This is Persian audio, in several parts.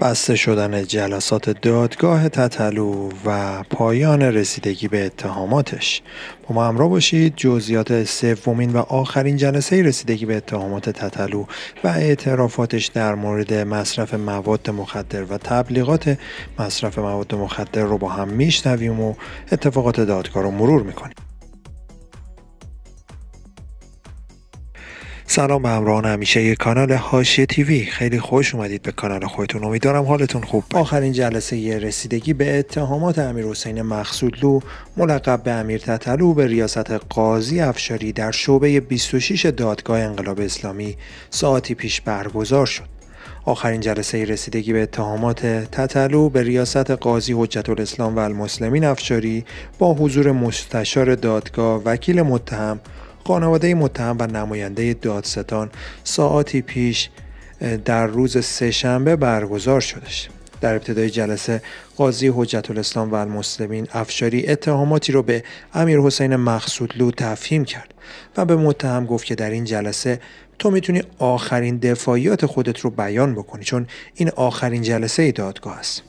بسته شدن جلسات دادگاه تطلو و پایان رسیدگی به اتهاماتش با ما همراه باشید جزئیات سومین و آخرین جلسه رسیدگی به اتهامات تطلو و اعترافاتش در مورد مصرف مواد مخدر و تبلیغات مصرف مواد مخدر رو با هم میشنویم و اتفاقات دادگاه رو مرور میکنیم سلام به همراهان همیشه یه کانال هاشیه تیوی خیلی خوش اومدید به کانال خودتون امیدوارم حالتون خوب آخرین جلسه یه رسیدگی به اتهامات امیر حسین مخصودلو ملقب به امیر تتلو به ریاست قاضی افشاری در شعبه 26 دادگاه انقلاب اسلامی ساعتی پیش برگزار شد آخرین جلسه رسیدگی به اتهامات تتلو به ریاست قاضی حجت الاسلام و المسلمین افشاری با حضور مستشار دادگاه وکیل متهم خانواده متهم و نماینده دادستان ساعتی پیش در روز سهشنبه برگزار شدش در ابتدای جلسه قاضی حجت الاسلام و المسلمین افشاری اتهاماتی را به امیر حسین مقصودلو تفهیم کرد و به متهم گفت که در این جلسه تو میتونی آخرین دفاعیات خودت رو بیان بکنی چون این آخرین جلسه دادگاه است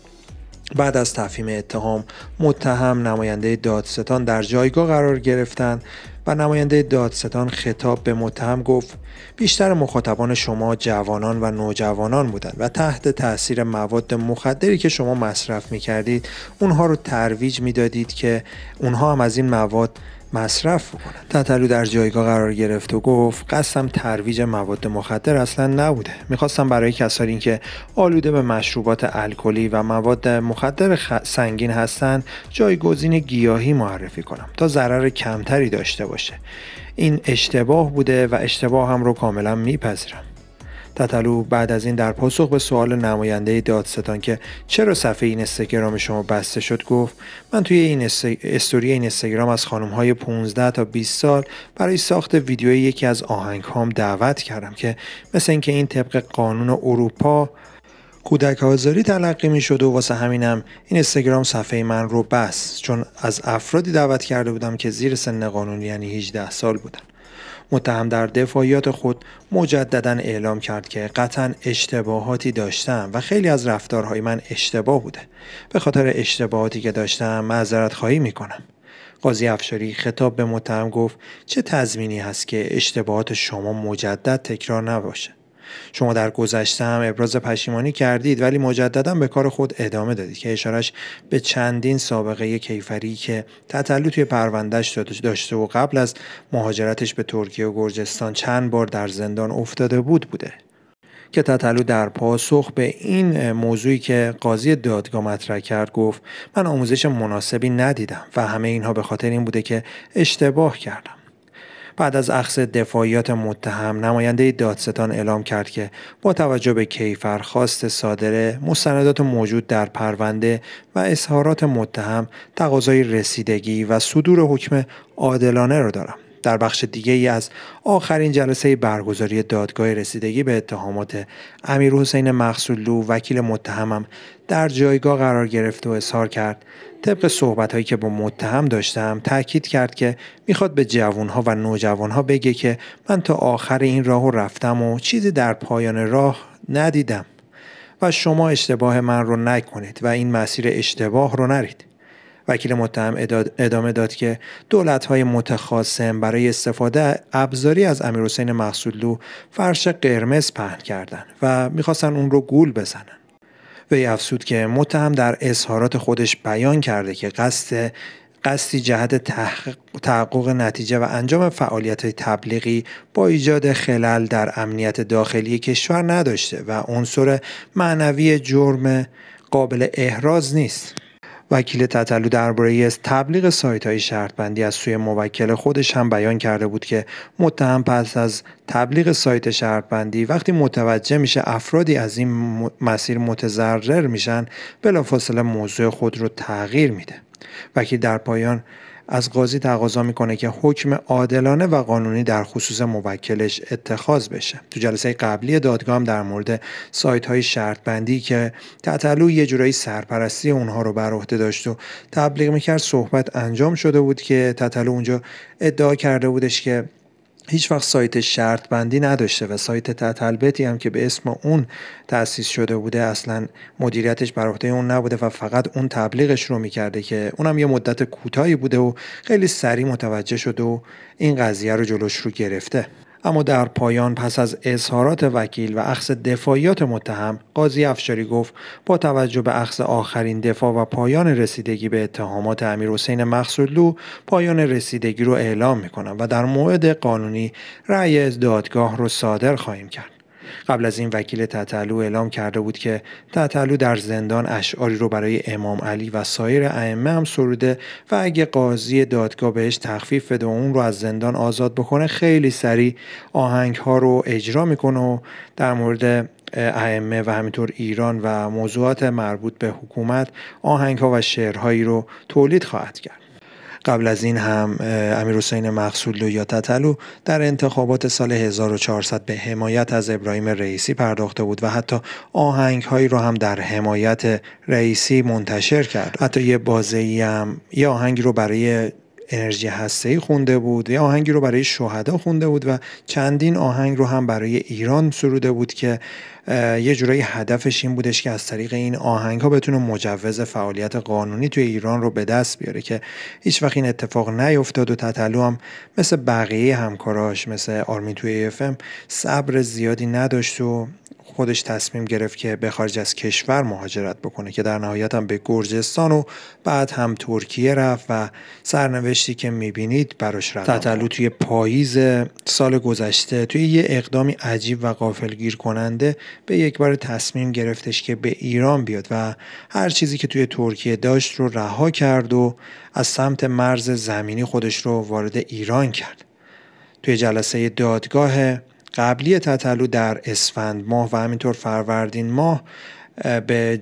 بعد از تفهیم اتهام متهم نماینده دادستان در جایگاه قرار گرفتند و نماینده دادستان خطاب به متهم گفت بیشتر مخاطبان شما جوانان و نوجوانان بودند و تحت تاثیر مواد مخدری که شما مصرف می کردید اونها رو ترویج می دادید که اونها هم از این مواد مصرف بکنن تتلو در جایگاه قرار گرفت و گفت قصدم ترویج مواد مخدر اصلا نبوده میخواستم برای کسانی که آلوده به مشروبات الکلی و مواد مخدر خ... سنگین هستند جایگزین گیاهی معرفی کنم تا ضرر کمتری داشته باشه این اشتباه بوده و اشتباه هم رو کاملا میپذیرم تتلو بعد از این در پاسخ به سوال نماینده دادستان که چرا صفحه این استگرام شما بسته شد گفت من توی این است... استوری این استگرام از خانم های 15 تا 20 سال برای ساخت ویدیوی یکی از آهنگ هام دعوت کردم که مثل اینکه این طبق قانون اروپا کودک آزاری تلقی می شد و واسه همینم این استگرام صفحه من رو بس چون از افرادی دعوت کرده بودم که زیر سن قانونی یعنی 18 سال بودن متهم در دفاعیات خود مجددا اعلام کرد که قطعا اشتباهاتی داشتم و خیلی از رفتارهای من اشتباه بوده به خاطر اشتباهاتی که داشتم معذرت خواهی میکنم قاضی افشاری خطاب به متهم گفت چه تضمینی هست که اشتباهات شما مجدد تکرار نباشه شما در گذشته هم ابراز پشیمانی کردید ولی مجددا به کار خود ادامه دادید که اشارش به چندین سابقه کیفری که تطلو توی پروندهش داشته و قبل از مهاجرتش به ترکیه و گرجستان چند بار در زندان افتاده بود بوده که تطلو در پاسخ به این موضوعی که قاضی دادگاه مطرح کرد گفت من آموزش مناسبی ندیدم و همه اینها به خاطر این بوده که اشتباه کردم بعد از اخذ دفاعیات متهم نماینده دادستان اعلام کرد که با توجه به کیفرخواست صادره مستندات موجود در پرونده و اظهارات متهم تقاضای رسیدگی و صدور حکم عادلانه را دارم در بخش دیگه ای از آخرین جلسه برگزاری دادگاه رسیدگی به اتهامات امیر حسین مخصولو وکیل متهمم در جایگاه قرار گرفت و اظهار کرد طبق صحبت هایی که با متهم داشتم تاکید کرد که میخواد به جوانها و نوجوانها بگه که من تا آخر این راهو رفتم و چیزی در پایان راه ندیدم و شما اشتباه من رو نکنید و این مسیر اشتباه رو نرید وکیل متهم ادامه داد که دولت های متخاصم برای استفاده ابزاری از امیرحسین محصولو فرش قرمز پهن کردند و میخواستن اون رو گول بزنن وی افسود که متهم در اظهارات خودش بیان کرده که قصد قصدی جهت تحقق, نتیجه و انجام فعالیت تبلیغی با ایجاد خلل در امنیت داخلی کشور نداشته و عنصر معنوی جرم قابل احراز نیست وکیل تطلو درباره تبلیغ سایت های شرط بندی از سوی موکل خودش هم بیان کرده بود که متهم پس از تبلیغ سایت شرط بندی وقتی متوجه میشه افرادی از این مسیر متضرر میشن بلافاصله موضوع خود رو تغییر میده وکیل در پایان از قاضی تقاضا میکنه که حکم عادلانه و قانونی در خصوص موکلش اتخاذ بشه تو جلسه قبلی دادگاه هم در مورد سایت های شرط بندی که تعطلو یه جورایی سرپرستی اونها رو بر عهده داشت و تبلیغ میکرد صحبت انجام شده بود که تطلو اونجا ادعا کرده بودش که هیچ وقت سایت شرط بندی نداشته و سایت تطلبتی هم که به اسم اون تأسیس شده بوده اصلا مدیریتش بر عهده اون نبوده و فقط اون تبلیغش رو میکرده که اونم یه مدت کوتاهی بوده و خیلی سریع متوجه شده و این قضیه رو جلوش رو گرفته اما در پایان پس از اظهارات وکیل و اخذ دفاعیات متهم قاضی افشاری گفت با توجه به اخذ آخرین دفاع و پایان رسیدگی به اتهامات امیر حسین مقصودلو پایان رسیدگی رو اعلام میکنم و در موعد قانونی رأی دادگاه رو صادر خواهیم کرد قبل از این وکیل تتلو اعلام کرده بود که تتلو در زندان اشعاری رو برای امام علی و سایر ائمه هم سروده و اگه قاضی دادگاه بهش تخفیف بده و اون رو از زندان آزاد بکنه خیلی سریع آهنگ ها رو اجرا میکنه و در مورد ائمه و همینطور ایران و موضوعات مربوط به حکومت آهنگ ها و شعرهایی رو تولید خواهد کرد قبل از این هم امیر حسین و یا تتلو در انتخابات سال 1400 به حمایت از ابراهیم رئیسی پرداخته بود و حتی آهنگ هایی رو هم در حمایت رئیسی منتشر کرد حتی یه ای هم یه آهنگی رو برای انرژی هسته خونده بود یه آهنگی رو برای شهدا خونده بود و چندین آهنگ رو هم برای ایران سروده بود که یه جورایی هدفش این بودش که از طریق این آهنگ ها بتونه مجوز فعالیت قانونی توی ایران رو به دست بیاره که هیچ وقت این اتفاق نیفتاد و تتلو هم مثل بقیه همکاراش مثل آرمی توی ایفم صبر زیادی نداشت و خودش تصمیم گرفت که به خارج از کشور مهاجرت بکنه که در نهایت هم به گرجستان و بعد هم ترکیه رفت و سرنوشتی که میبینید براش رفت تطلو توی پاییز سال گذشته توی یه اقدامی عجیب و غافلگیر کننده به یک بار تصمیم گرفتش که به ایران بیاد و هر چیزی که توی ترکیه داشت رو رها کرد و از سمت مرز زمینی خودش رو وارد ایران کرد توی جلسه دادگاه قبلی تطلو در اسفند ماه و همینطور فروردین ماه به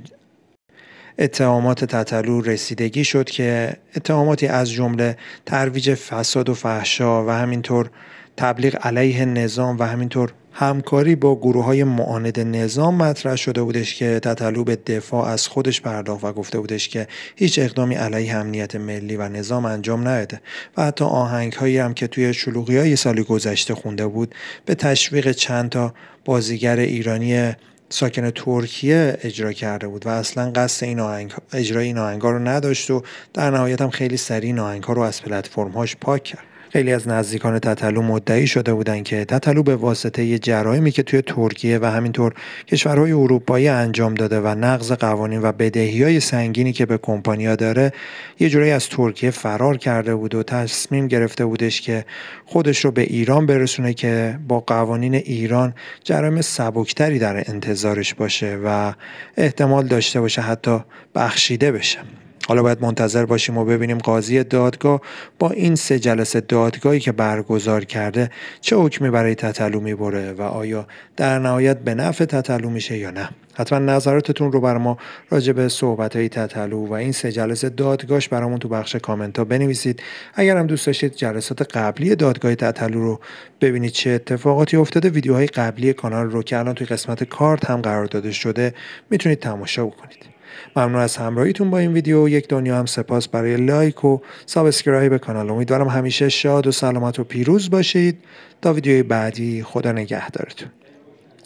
اتهامات تطلو رسیدگی شد که اتهاماتی از جمله ترویج فساد و فحشا و همینطور تبلیغ علیه نظام و همینطور همکاری با گروه های معاند نظام مطرح شده بودش که تطلو به دفاع از خودش پرداخت و گفته بودش که هیچ اقدامی علیه امنیت ملی و نظام انجام نده و حتی آهنگ هایی هم که توی شلوغی های سالی گذشته خونده بود به تشویق چند تا بازیگر ایرانی ساکن ترکیه اجرا کرده بود و اصلا قصد این آهنگ اجرای این آهنگ رو نداشت و در نهایت هم خیلی سریع این آهنگ رو از پلتفرم پاک کرد خیلی از نزدیکان تتلو مدعی شده بودند که تتلو به واسطه جرایمی که توی ترکیه و همینطور کشورهای اروپایی انجام داده و نقض قوانین و بدهی های سنگینی که به کمپانیا داره یه جورایی از ترکیه فرار کرده بود و تصمیم گرفته بودش که خودش رو به ایران برسونه که با قوانین ایران جرایم سبکتری در انتظارش باشه و احتمال داشته باشه حتی بخشیده بشه حالا باید منتظر باشیم و ببینیم قاضی دادگاه با این سه جلسه دادگاهی که برگزار کرده چه حکمی برای تطلو میبره و آیا در نهایت به نفع تطلو میشه یا نه حتما نظراتتون رو بر ما راجع به صحبت های تطلو و این سه جلسه دادگاهش برامون تو بخش کامنت ها بنویسید اگر هم دوست داشتید جلسات قبلی دادگاه تطلو رو ببینید چه اتفاقاتی افتاده ویدیوهای قبلی کانال رو که الان توی قسمت کارت هم قرار داده شده میتونید تماشا بکنید ممنون از همراهیتون با این ویدیو یک دنیا هم سپاس برای لایک و سابسکرایب کانال امیدوارم همیشه شاد و سلامت و پیروز باشید تا ویدیوی بعدی خدا نگهدارتون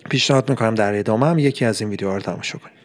پیشنهاد میکنم در ادامه هم یکی از این ویدیوها رو تماشا کنید